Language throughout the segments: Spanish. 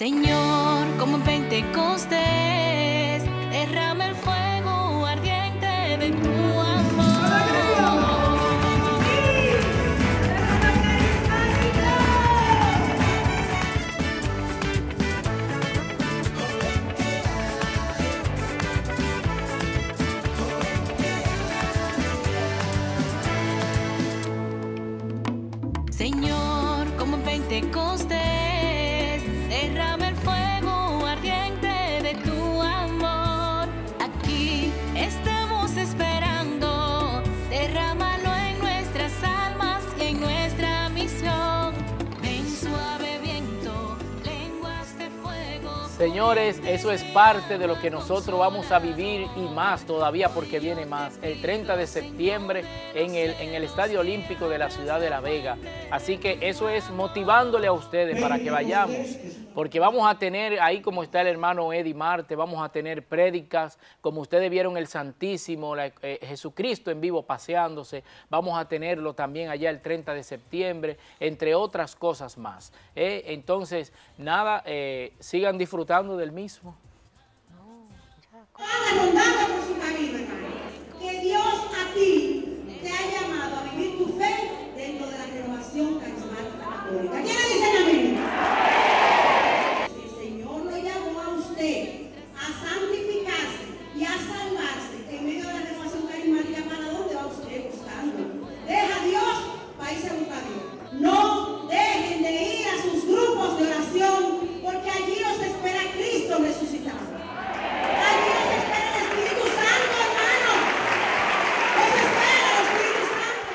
Señor, como en Pentecostés. Señores, eso es parte de lo que nosotros vamos a vivir y más todavía porque viene más el 30 de septiembre en el, Estadio Olímpico de la Ciudad de La Vega. Así que eso es motivándole a ustedes para que vayamos, porque vamos a tener ahí como está el hermano Eddie Marte, vamos a tener prédicas, como ustedes vieron el Santísimo, eh, Jesucristo en vivo paseándose, vamos a tenerlo también allá el 30 de septiembre, entre otras cosas más. ¿eh? entonces, nada, eh, sigan disfrutando del mismo.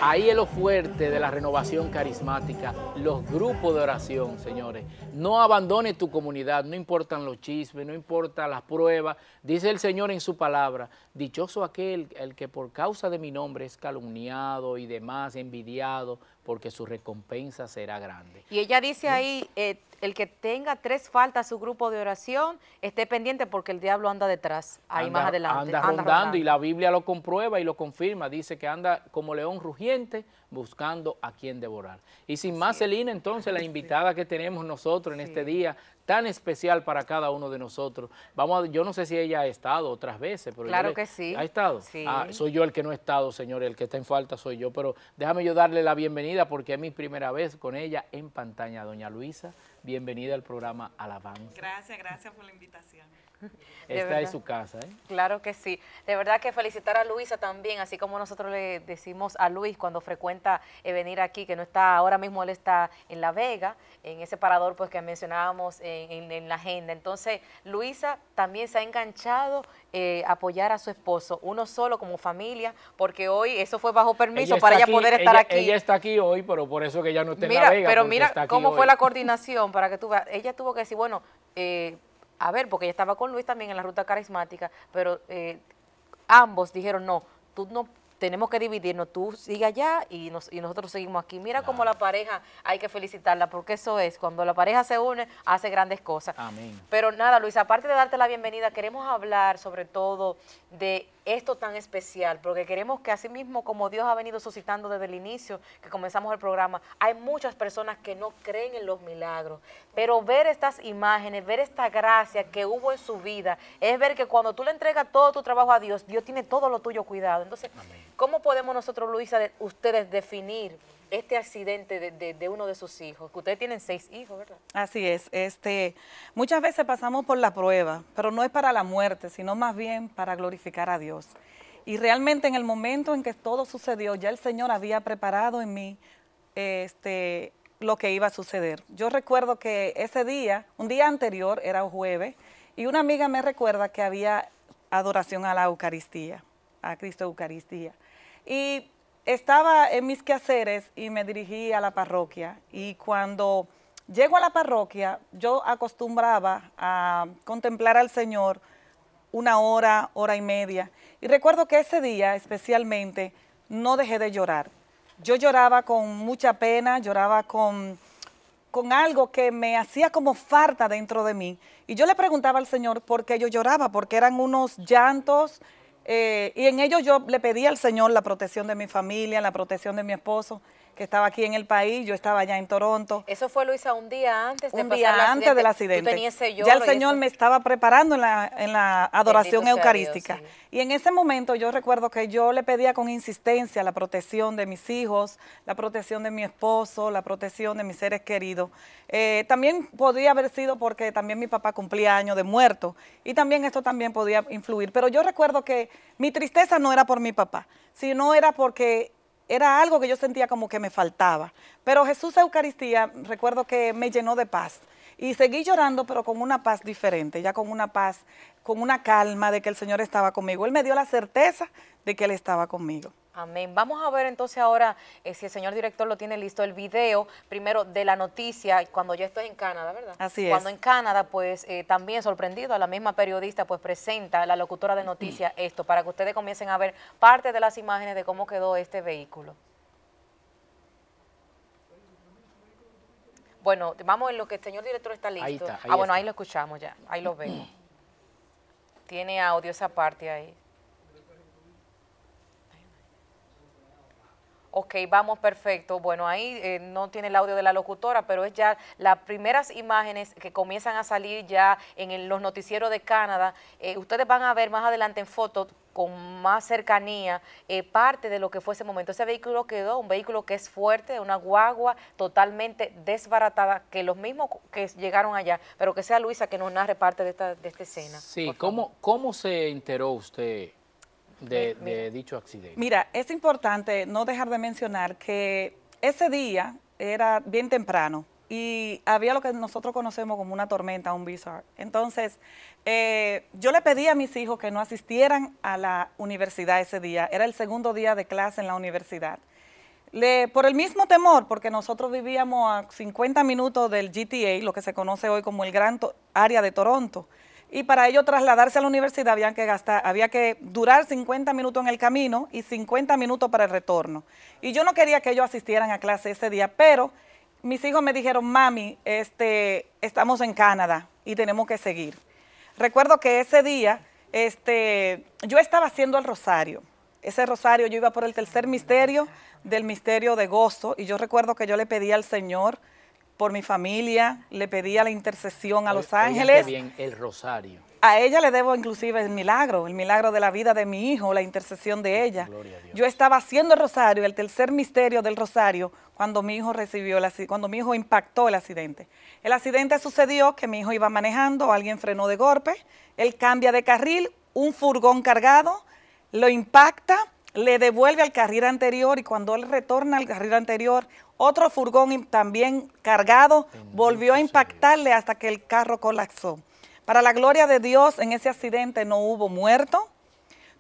Ahí es lo fuerte de la renovación carismática, los grupos de oración, señores. No abandones tu comunidad, no importan los chismes, no importan las pruebas. Dice el Señor en su palabra, dichoso aquel el que por causa de mi nombre es calumniado y demás, envidiado, porque su recompensa será grande. Y ella dice ahí, eh, el que tenga tres faltas a su grupo de oración, esté pendiente porque el diablo anda detrás, ahí más adelante. Anda, rondando, y la Biblia lo comprueba y lo confirma, dice que anda como león rugiente buscando a quien devorar. Y sin más, entonces la invitada que tenemos nosotros en este día tan especial para cada uno de nosotros. Vamos a, yo no sé si ella ha estado otras veces, pero claro que sí. ¿Ha estado? Ah, soy yo el que no ha estado, señor, el que está en falta soy yo, pero déjame yo darle la bienvenida porque es mi primera vez con ella en pantalla. Doña Luisa, bienvenida al programa Alabanza. Gracias, gracias por la invitación. Esta es su casa, ¿eh? Claro que sí. De verdad que felicitar a Luisa también, así como nosotros le decimos a Luis cuando frecuenta eh, venir aquí, que no está, ahora mismo él está en La Vega, en ese parador pues que mencionábamos en, la agenda. Entonces, Luisa también se ha enganchado A eh, apoyar a su esposo, uno solo como familia, porque hoy eso fue bajo permiso para ella poder estar aquí. Ella está aquí hoy, pero por eso que ella no está en La Vega. Pero mira cómo fue la coordinación, para que tú Ella tuvo que decir, bueno... Eh, a ver, porque ella estaba con Luis también en la ruta carismática, pero eh, ambos dijeron, no, tú no tenemos que dividirnos, tú sigue allá y, nosotros seguimos aquí. Mira cómo la pareja hay que felicitarla, porque eso es, cuando la pareja se une, hace grandes cosas. Amén. Pero nada, Luis, aparte de darte la bienvenida, queremos hablar sobre todo de esto tan especial, porque queremos que así mismo, como Dios ha venido suscitando desde el inicio, que comenzamos el programa, hay muchas personas que no creen en los milagros, pero ver estas imágenes, ver esta gracia que hubo en su vida, es ver que cuando tú le entregas todo tu trabajo a Dios, Dios tiene todo lo tuyo cuidado. Entonces, ¿cómo podemos nosotros, Luisa, ustedes definir este accidente de, uno de sus hijos, que ustedes tienen seis hijos, ¿verdad? Así es. Este, muchas veces pasamos por la prueba, pero no es para la muerte, sino más bien para glorificar a Dios. Y realmente en el momento en que todo sucedió, ya el Señor había preparado en mí este, lo que iba a suceder. Yo recuerdo que ese día, un día anterior, era jueves, y una amiga me recuerda que había adoración a la Eucaristía, a Cristo Eucaristía. Y estaba en mis quehaceres y me dirigí a la parroquia. Y cuando llego a la parroquia, yo acostumbraba a contemplar al Señor una hora, hora y media. Y recuerdo que ese día especialmente no dejé de llorar. Yo lloraba con mucha pena, lloraba con, con algo que me hacía como farta dentro de mí. Y yo le preguntaba al Señor por qué yo lloraba, porque eran unos llantos. Eh, y en ellos yo le pedía al Señor la protección de mi familia, la protección de mi esposo que estaba aquí en el país, yo estaba allá en Toronto. Eso fue, Luisa, un día antes de Un antes del accidente. ya el Señor me estaba preparando en la, adoración eucarística. Y en ese momento yo recuerdo que yo le pedía con insistencia la protección de mis hijos, la protección de mi esposo, la protección de mis seres queridos. Eh, también podría haber sido porque también mi papá cumplía año de muerto y también esto también podía influir. Pero yo recuerdo que mi tristeza no era por mi papá, sino era porque era algo que yo sentía como que me faltaba. Pero Jesús Eucaristía, recuerdo que me llenó de paz. Y seguí llorando, pero con una paz diferente, ya con una paz, con una calma de que el Señor estaba conmigo. Él me dio la certeza de que Él estaba conmigo. Amén. Vamos a ver entonces ahora, eh, si el señor director lo tiene listo, el video primero de la noticia, cuando ya estoy en Canadá, ¿verdad? Así es. Cuando en Canadá, pues eh, también sorprendido, a la misma periodista, pues presenta a la locutora de noticias esto, para que ustedes comiencen a ver parte de las imágenes de cómo quedó este vehículo. Bueno, vamos en lo que el señor director está listo. ah, bueno, ahí lo escuchamos ya, ahí lo vemos. tiene audio esa parte ahí. Ok, vamos, perfecto. Bueno, ahí eh, no tiene el audio de la locutora, pero es ya las primeras imágenes que comienzan a salir ya en los noticieros de Canadá. Eh, ustedes van a ver más adelante en fotos con más cercanía eh, parte de lo que fue ese momento. Ese vehículo quedó, un vehículo que es fuerte, una guagua totalmente desbaratada, que los mismos que llegaron allá, pero que sea Luisa que nos narre parte de, esta, de esta escena. Sí, ¿cómo, ¿cómo se enteró usted de, eh, dicho accidente. Mira, es importante no dejar de mencionar que ese día era bien temprano y había lo que nosotros conocemos como una tormenta, un bizarre. Entonces, eh, yo le pedí a mis hijos que no asistieran a la universidad ese día. Era el segundo día de clase en la universidad. por el mismo temor, porque nosotros vivíamos a 50 minutos del GTA, lo que se conoce hoy como el gran área de Toronto y para ello trasladarse a la universidad había que durar 50 minutos en el camino y 50 minutos para el retorno. Y yo no quería que ellos asistieran a clase ese día, pero mis hijos me dijeron, mami, este, estamos en Canadá y tenemos que seguir. Recuerdo que ese día este, yo estaba haciendo el rosario. Ese rosario yo iba por el tercer misterio del misterio de gozo y yo recuerdo que yo le pedí al Señor por mi familia, le pedía la intercesión a Los Ángeles. bien, el rosario. A ella le debo inclusive el milagro, el milagro de la vida de mi hijo, la intercesión de ella. Yo estaba haciendo el rosario, el tercer misterio del rosario, cuando mi hijo recibió cuando mi hijo impactó el accidente. El accidente sucedió que mi hijo iba manejando, alguien frenó de golpe, él cambia de carril, un furgón cargado lo impacta le devuelve al carril anterior y cuando él retorna al carril anterior, otro furgón también cargado volvió a impactarle hasta que el carro colapsó. Para la gloria de Dios, en ese accidente no hubo muerto.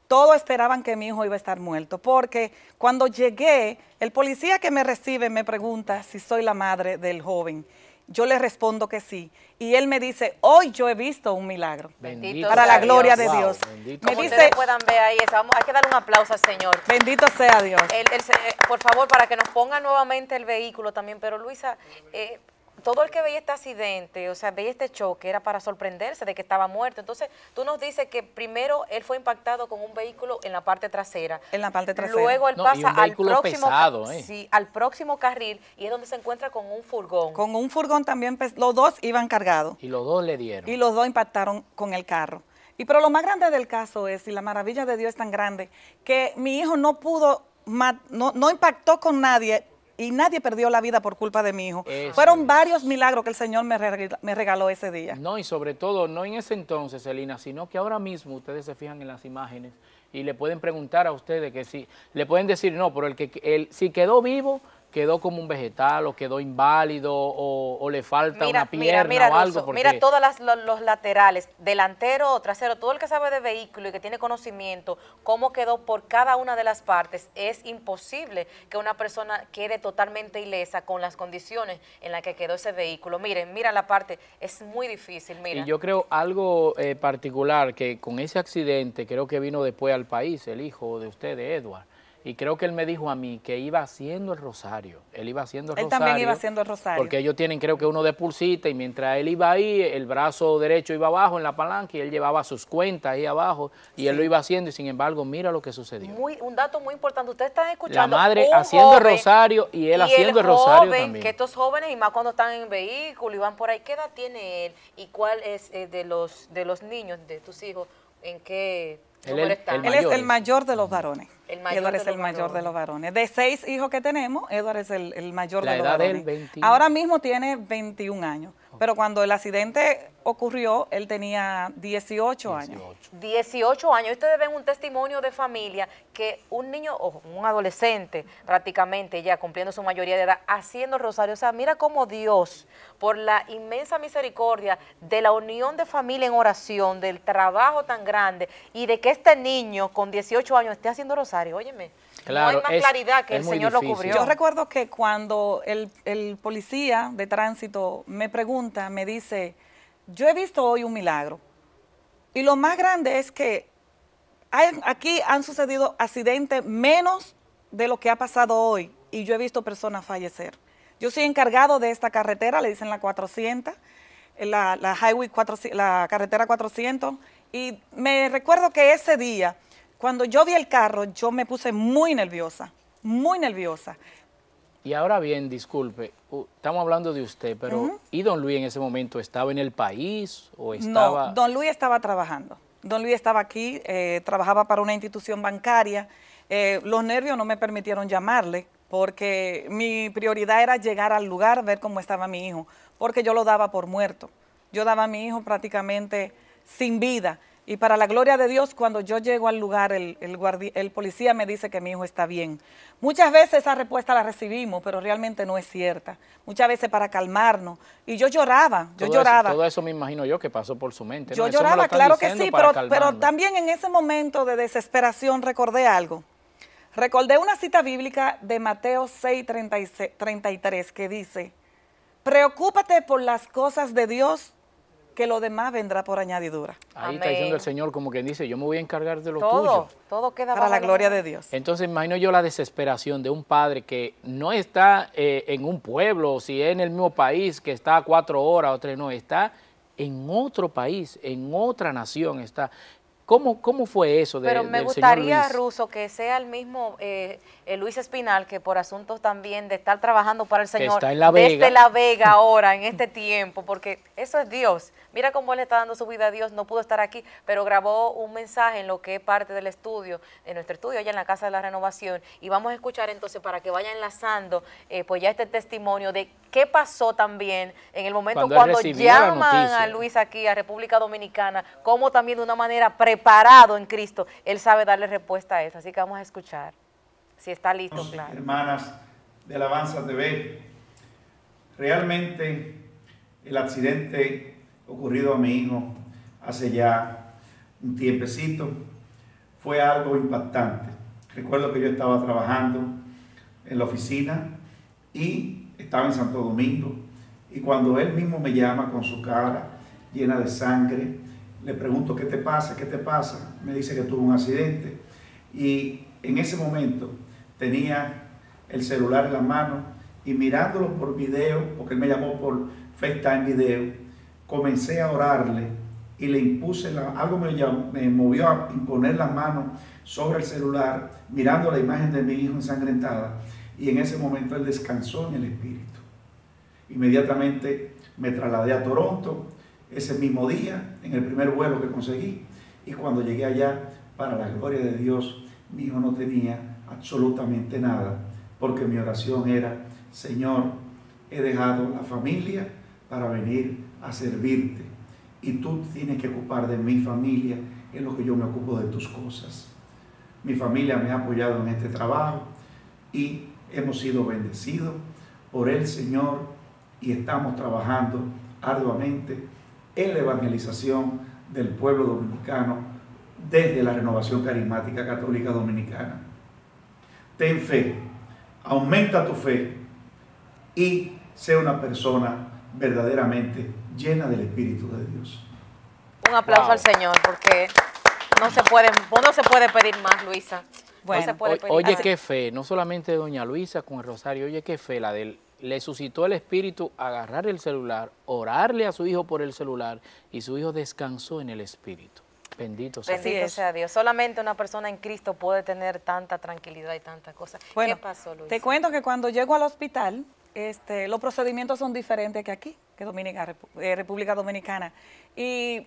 Todos esperaban que mi hijo iba a estar muerto, porque cuando llegué, el policía que me recibe me pregunta si soy la madre del joven. Yo le respondo que sí. Y él me dice, hoy yo he visto un milagro. Bendito para la gloria de Dios. Me dice, puedan ver ahí esa, vamos, hay que dar un aplauso al Señor. Bendito sea Dios. Eh, por favor, para que nos ponga nuevamente el vehículo también. Pero Luisa, eh, todo el que veía este accidente, o sea, veía este choque, era para sorprenderse de que estaba muerto. Entonces, tú nos dices que primero él fue impactado con un vehículo en la parte trasera. En la parte trasera. Luego él pasa al próximo, eh. al próximo carril y es donde se encuentra con un furgón. Con un furgón también, los dos iban cargados. Y los dos le dieron. Y los dos impactaron con el carro. Y pero lo más grande del caso es, y la maravilla de Dios es tan grande, que mi hijo no pudo, no impactó con nadie, y nadie perdió la vida por culpa de mi hijo. Fueron varios milagros que el Señor me, regaló, me regaló ese día. No, y sobre todo, no en ese entonces, Selina sino que ahora mismo ustedes se fijan en las imágenes y le pueden preguntar a ustedes que si, le pueden decir, no, pero el que si quedó vivo quedó como un vegetal o quedó inválido o, le falta una pierna mira, mira, o algo. Porque... Mira todos los, laterales, delantero trasero, todo el que sabe de vehículo y que tiene conocimiento, cómo quedó por cada una de las partes, es imposible que una persona quede totalmente ilesa con las condiciones en las que quedó ese vehículo. Miren, mira la parte, es muy difícil, mira. Y yo creo algo eh, particular, que con ese accidente creo que vino después al país el hijo de usted, de Edward, y creo que él me dijo a mí que iba haciendo el rosario. Él iba haciendo el rosario. Él también iba haciendo el rosario. Porque ellos tienen, creo que uno de pulsita, y mientras él iba ahí, el brazo derecho iba abajo en la palanca y él llevaba sus cuentas ahí abajo y él lo iba haciendo. Y sin embargo, mira lo que sucedió. Muy, un dato muy importante. Ustedes están escuchando. La madre haciendo el rosario y él haciendo el, rosario también. Que estos jóvenes, y más cuando están en vehículo y van por ahí, ¿qué edad tiene él? ¿Y cuál es eh, de, los, de los niños, de tus hijos, en qué él él es el mayor de los varones. Edward es el mayor de los varones. De seis hijos que tenemos, Edward es el, mayor de los varones. Ahora mismo tiene 21 años. Pero cuando el accidente ocurrió, él tenía 18, años. 18 años. Ustedes ven un testimonio de familia que un niño, o un adolescente prácticamente ya cumpliendo su mayoría de edad, haciendo rosario. O sea, mira cómo Dios, por la inmensa misericordia de la unión de familia en oración, del trabajo tan grande y de que este niño con 18 años esté haciendo rosario, óyeme no hay más claridad que el Señor lo cubrió. Yo recuerdo que cuando el, policía de tránsito me pregunta, me dice, yo he visto hoy un milagro. Y lo más grande es que aquí han sucedido accidentes menos de lo que ha pasado hoy y yo he visto personas fallecer. Yo soy encargado de esta carretera, le dicen la 400, la Highway 400, la carretera 400, y me recuerdo que ese día cuando yo vi el carro, yo me puse muy nerviosa, muy nerviosa. Y ahora bien, disculpe, estamos hablando de usted, pero ¿y don Luis en ese momento estaba en el país o estaba...? No, don Luis estaba trabajando. Don Luis estaba aquí, eh, trabajaba para una institución bancaria. Eh, los nervios no me permitieron llamarle porque mi prioridad era llegar al lugar, ver cómo estaba mi hijo, porque yo lo daba por muerto. Yo daba a mi hijo prácticamente sin vida. Y para la gloria de Dios, cuando yo llego al lugar, el, el, el, policía me dice que mi hijo está bien. Muchas veces esa respuesta la recibimos, pero realmente no es cierta. Muchas veces para calmarnos. Y yo lloraba, yo lloraba. todo eso me imagino yo que pasó por su mente. Yo lloraba, claro que sí, pero, también en ese momento de desesperación recordé algo. Recordé una cita bíblica de Mateo 6, 33 que dice, preocúpate por las cosas de Dios que lo demás vendrá por añadidura. Ahí está diciendo el Señor, como quien dice, yo me voy a encargar de lo todo, tuyo. Todo queda para la gloria de Dios. Entonces imagino yo la desesperación de un padre que no está eh, en un pueblo, si es en el mismo país, que está a cuatro horas o tres, no, está en otro país, en otra nación está. ¿Cómo, fue eso? Pero me gustaría, Ruso, que sea el mismo eh, Luis Espinal, que por asuntos también de estar trabajando para el Señor desde La Vega ahora, en este tiempo, porque eso es Dios. Mira cómo él está dando su vida a Dios, no pudo estar aquí, pero grabó un mensaje en lo que es parte del estudio, en nuestro estudio allá en la Casa de la Renovación, y vamos a escuchar entonces para que vaya enlazando eh, pues ya este testimonio de qué pasó también en el momento cuando, llaman a Luis aquí a República Dominicana, como también de una manera pre preparado en Cristo, Él sabe darle respuesta a eso. Así que vamos a escuchar, si está listo, claro. Hermanas de Alabanza TV, realmente el accidente ocurrido a mi hijo hace ya un tiempecito fue algo impactante. Recuerdo que yo estaba trabajando en la oficina y estaba en Santo Domingo. Y cuando él mismo me llama con su cara llena de sangre, le pregunto, ¿qué te pasa? ¿Qué te pasa? Me dice que tuvo un accidente. Y en ese momento tenía el celular en la mano y mirándolo por video, porque él me llamó por FaceTime video, comencé a orarle y le impuse, algo me, me movió a imponer la mano sobre el celular, mirando la imagen de mi hijo ensangrentada. Y en ese momento él descansó en el espíritu. Inmediatamente me trasladé a Toronto, ese mismo día, en el primer vuelo que conseguí. Y cuando llegué allá, para la gloria de Dios, mi hijo no tenía absolutamente nada, porque mi oración era, Señor, he dejado la familia para venir a servirte. Y tú tienes que ocupar de mi familia en lo que yo me ocupo de tus cosas. Mi familia me ha apoyado en este trabajo y hemos sido bendecidos por el Señor y estamos trabajando arduamente en la evangelización del pueblo dominicano desde la renovación carismática católica dominicana. Ten fe, aumenta tu fe y sea una persona verdaderamente llena del Espíritu de Dios. Un aplauso al Señor porque no se, puede, no se puede pedir más, Luisa. Oye, qué fe, no solamente doña Luisa con el rosario, oye, qué fe la del le suscitó el espíritu agarrar el celular, orarle a su hijo por el celular y su hijo descansó en el espíritu. Bendito sea, Bendito Dios. sea Dios. Solamente una persona en Cristo puede tener tanta tranquilidad y tanta cosa. ¿Qué pasó, Luis? Te cuento que cuando llego al hospital, este, los procedimientos son diferentes que aquí, que en eh, República Dominicana. Y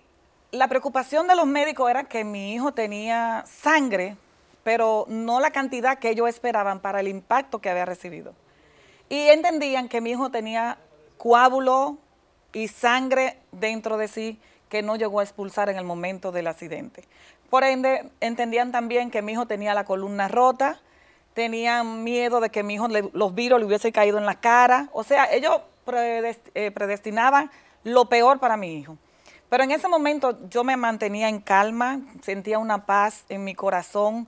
la preocupación de los médicos era que mi hijo tenía sangre, pero no la cantidad que ellos esperaban para el impacto que había recibido. Y entendían que mi hijo tenía coágulo y sangre dentro de sí que no llegó a expulsar en el momento del accidente. Por ende, entendían también que mi hijo tenía la columna rota, tenían miedo de que mi hijo los virus le hubiesen caído en la cara. O sea, ellos eh, predestinaban lo peor para mi hijo. Pero en ese momento yo me mantenía en calma, sentía una paz en mi corazón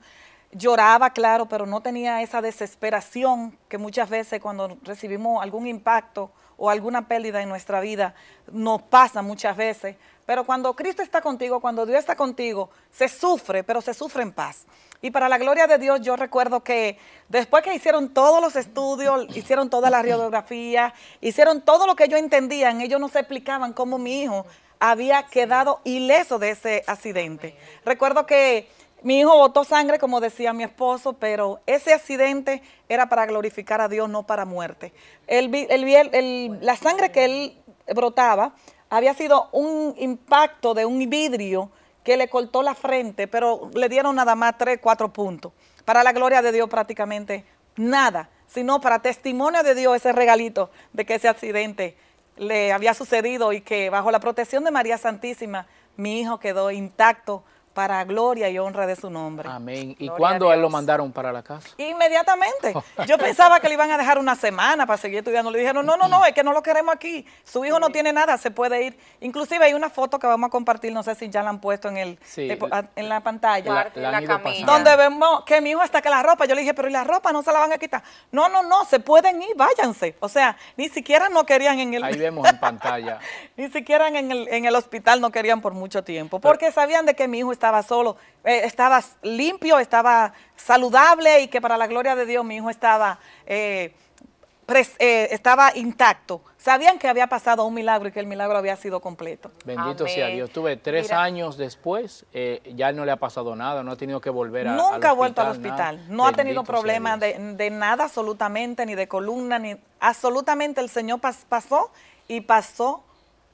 lloraba, claro, pero no tenía esa desesperación que muchas veces cuando recibimos algún impacto o alguna pérdida en nuestra vida nos pasa muchas veces. Pero cuando Cristo está contigo, cuando Dios está contigo, se sufre, pero se sufre en paz. Y para la gloria de Dios, yo recuerdo que después que hicieron todos los estudios, hicieron toda la radiografía, hicieron todo lo que ellos entendían, ellos no se explicaban cómo mi hijo había quedado ileso de ese accidente. Recuerdo que mi hijo botó sangre, como decía mi esposo, pero ese accidente era para glorificar a Dios, no para muerte. la sangre que él brotaba había sido un impacto de un vidrio que le cortó la frente, pero le dieron nada más tres, cuatro puntos. Para la gloria de Dios prácticamente nada, sino para testimonio de Dios ese regalito de que ese accidente le había sucedido y que bajo la protección de María Santísima mi hijo quedó intacto para gloria y honra de su nombre. Amén. ¿Y cuándo él lo mandaron para la casa? Inmediatamente. Yo pensaba que le iban a dejar una semana para seguir estudiando. Le dijeron, no, no, no, es que no lo queremos aquí. Su hijo no tiene nada, se puede ir. Inclusive hay una foto que vamos a compartir, no sé si ya la han puesto en el eh, en la pantalla. La, la, Donde vemos que mi hijo está que la ropa. Yo le dije, pero ¿y la ropa no se la van a quitar? No, no, no, se pueden ir, váyanse. O sea, ni siquiera no querían en el... Ahí vemos en pantalla. ni siquiera en el, en el hospital no querían por mucho tiempo, porque sabían de que mi hijo estaba solo, eh, estaba limpio, estaba saludable y que para la gloria de Dios mi hijo estaba, eh, eh, estaba intacto. Sabían que había pasado un milagro y que el milagro había sido completo. Bendito sea Dios. Tuve tres años después, ya no le ha pasado nada, no ha tenido que volver a Nunca ha vuelto al hospital, no ha tenido problema de, nada absolutamente, ni de columna, ni absolutamente el Señor pasó y pasó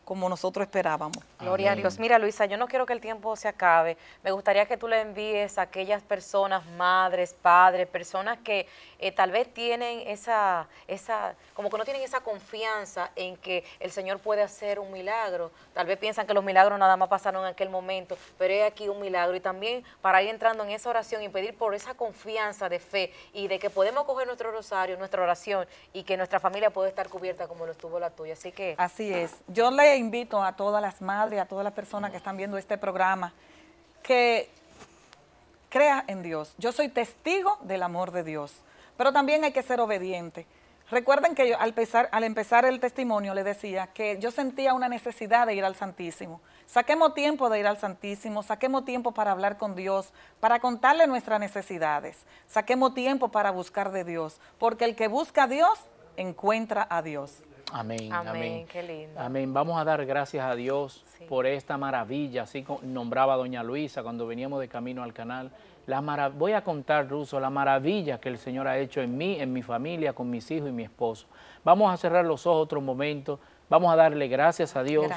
como nosotros esperábamos. Gloria a Dios. Mira, Luisa, yo no quiero que el tiempo se acabe. Me gustaría que tú le envíes a aquellas personas, madres, padres, personas que eh, tal vez tienen esa, esa, como que no tienen esa confianza en que el Señor puede hacer un milagro. Tal vez piensan que los milagros nada más pasaron en aquel momento, pero es aquí un milagro. Y también para ir entrando en esa oración y pedir por esa confianza de fe y de que podemos coger nuestro rosario, nuestra oración y que nuestra familia puede estar cubierta como lo estuvo la tuya. Así que. Así es. Yo le invito a todas las madres, a todas las personas que están viendo este programa, que crea en Dios. Yo soy testigo del amor de Dios, pero también hay que ser obediente. Recuerden que yo al, al empezar el testimonio le decía que yo sentía una necesidad de ir al Santísimo. Saquemos tiempo de ir al Santísimo, saquemos tiempo para hablar con Dios, para contarle nuestras necesidades, saquemos tiempo para buscar de Dios, porque el que busca a Dios encuentra a Dios. Amén, amén. Vamos a dar gracias a Dios por esta maravilla, así nombraba doña Luisa cuando veníamos de camino al canal. voy a contar, Ruso, la maravilla que el Señor ha hecho en mí, en mi familia, con mis hijos y mi esposo. Vamos a cerrar los ojos otro momento. Vamos a darle gracias a Dios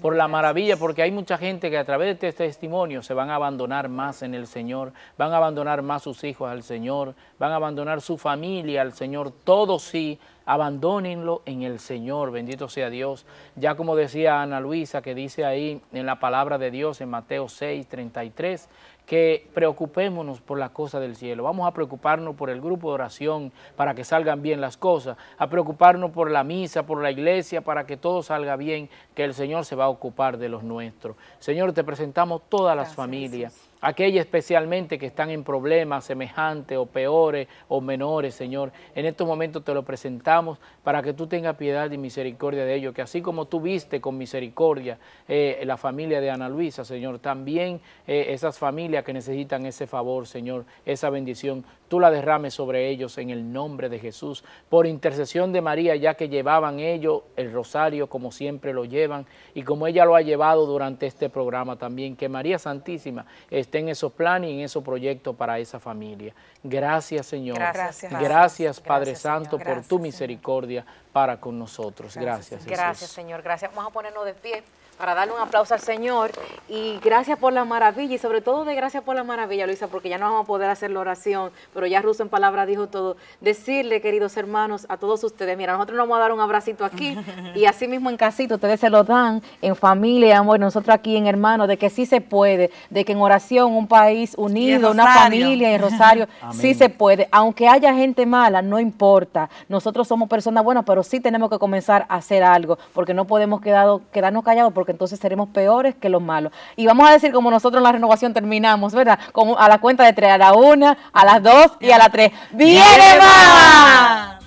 por la maravilla, porque hay mucha gente que a través de este testimonio se van a abandonar más en el Señor, van a abandonar más sus hijos al Señor, van a abandonar su familia al Señor, todos sí, abandónenlo en el Señor, bendito sea Dios. Ya como decía Ana Luisa, que dice ahí en la palabra de Dios en Mateo 6, 33, que preocupémonos por las cosas del cielo. Vamos a preocuparnos por el grupo de oración para que salgan bien las cosas, a preocuparnos por la misa, por la iglesia, para que todo salga bien, que el Señor se va a ocupar de los nuestros. Señor, te presentamos todas las familias aquellas especialmente que están en problemas semejantes o peores o menores, Señor. En estos momentos te lo presentamos para que tú tengas piedad y misericordia de ellos, que así como tú viste con misericordia eh, la familia de Ana Luisa, Señor, también eh, esas familias que necesitan ese favor, Señor, esa bendición, tú la derrames sobre ellos en el nombre de Jesús. Por intercesión de María, ya que llevaban ellos el rosario como siempre lo llevan y como ella lo ha llevado durante este programa también, que María Santísima esté esté en esos planes y en esos proyectos para esa familia. Gracias, Señor. Gracias, Padre Santo, por tu misericordia para con nosotros. Gracias, Gracias, Señor. Gracias. Vamos a ponernos de pie para darle un aplauso al Señor y gracias por la maravilla y sobre todo de gracias por la maravilla, Luisa, porque ya no vamos a poder hacer la oración, pero ya Ruso en palabra dijo todo. Decirle, queridos hermanos, a todos ustedes, mira, nosotros nos vamos a dar un abracito aquí y así mismo en casito ustedes se lo dan en familia, amor, nosotros aquí en hermanos, de que sí se puede, de que en oración un país unido, una familia en Rosario, sí se puede, aunque haya gente mala, no importa. Nosotros somos personas buenas, pero sí tenemos que comenzar a hacer algo, porque no podemos quedado, quedarnos callados porque entonces seremos peores que los malos. Y vamos a decir como nosotros en la renovación terminamos, ¿verdad? Como a la cuenta de tres, a la una, a las dos y a la tres. ¡Viene más!